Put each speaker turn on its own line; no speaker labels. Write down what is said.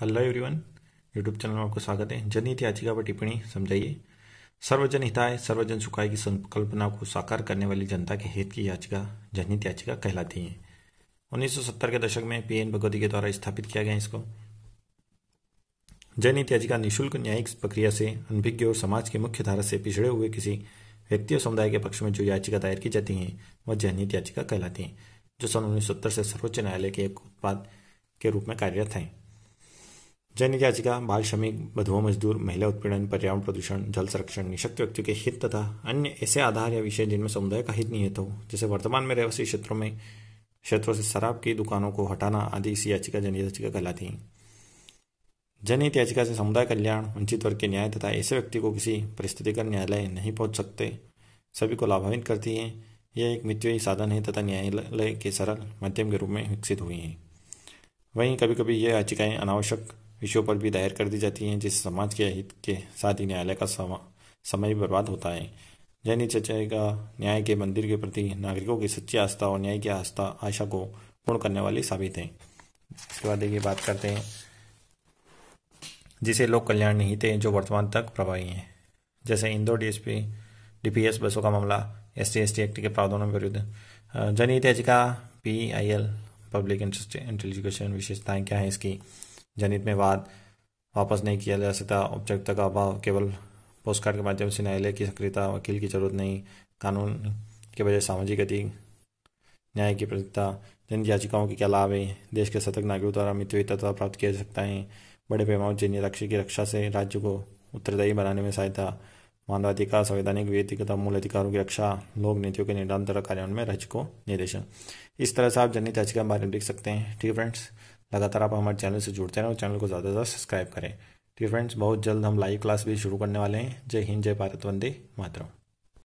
hello everyone YouTube channel में आपका स्वागत है जनहित याचिका पर टिप्पणी समझाइए सर्वजन हिताय सर्वजन सुखाय की संकल्पना को साकार करने वाली जनता के हित की याचिका जनहित याचिका कहलाती है 1970 के दशक में पीएन भगवती के द्वारा स्थापित किया गया इसको जनहित याचिका निःशुल्क न्यायिक प्रक्रिया से अनभिज्ञ और समाज के मुख्य धारा से पिछड़े हुए किसी व्यक्ति और समुदाय के पक्ष में जो याचिका दायर की जाती है वह जनहित याचिका कहलाती है जो सन उन्नीस से सर्वोच्च न्यायालय के एक उत्पाद के रूप में कार्यरत है जैनिक याचिका बाल श्रमिक बधुआ मजदूर महिला उत्पीड़न पर्यावरण प्रदूषण जल संरक्षण निशक्त व्यक्तियों के हित तथा अन्य ऐसे आधार या विषय जिनमें समुदाय का हित निहित हो तो, जैसे वर्तमान में रहवासी क्षेत्रों में क्षेत्रों से शराब की दुकानों को हटाना आदि इसी याचिका जनहित याचिका कहलाती है जनहित याचिका से समुदाय कल्याण वंचित वर्ग के न्याय तथा ऐसे व्यक्ति को किसी परिस्थिति का न्यायालय नहीं पहुंच सकते सभी को लाभान्वित करती है यह एक मितव्ययी साधन है तथा न्यायालय के सरल माध्यम के रूप में विकसित हुई है वहीं कभी कभी यह याचिकाएं अनावश्यक विषयों पर भी दायर कर दी जाती हैं जिससे समाज के हित के साथ ही न्यायालय का समय भी बर्बाद होता है जैनी चर्चा का न्याय के मंदिर के प्रति नागरिकों की सच्ची आस्था और न्याय की आस्था आशा को पूर्ण करने वाली साबित है इसके बाद देखिए बात करते हैं जिसे लोक कल्याण नहीं थे जो वर्तमान तक प्रभावी हैं जैसे इंदौर डीएसपी डीपीएस बसों का मामला S T S T act के प्रावधानों के विरुद्ध जनहित याचिका P I L public interest इंटेलिजुकेशन विशेषताएं क्या है इसकी जनित में वाद वापस नहीं किया जा सकता ऑब्जेक्ट का अभाव केवल पोस्टकार्ड के माध्यम से न्यायालय की सक्रियता वकील की जरूरत नहीं कानून के बजाय सामाजिक गति न्याय की प्रत्यता जन याचिकाओं के क्या लाभ है देश के शतक नागरिकों द्वारा मितव्यता प्राप्त किया जा सकता है बड़े पैमाने जन रक्षी की रक्षा से राज्य को उत्तरदायी बनाने में सहायता मानवाधिकार संवैधानिक व्यक्तिगत मूल अधिकारों की रक्षा लोक नीतियों के निर्धारण द्वारा कार्यान्वयन में राज्य को निर्देशन इस तरह से आप जनहित याचिका के बारे में देख सकते हैं ठीक है फ्रेंड्स लगातार आप हमारे चैनल से जुड़ते रहें और चैनल को ज़्यादा से ज़्यादा सब्सक्राइब करें ठीक है फ्रेंड्स बहुत जल्द हम लाइव क्लास भी शुरू करने वाले हैं जय हिंद जय भारत वंदे मातरम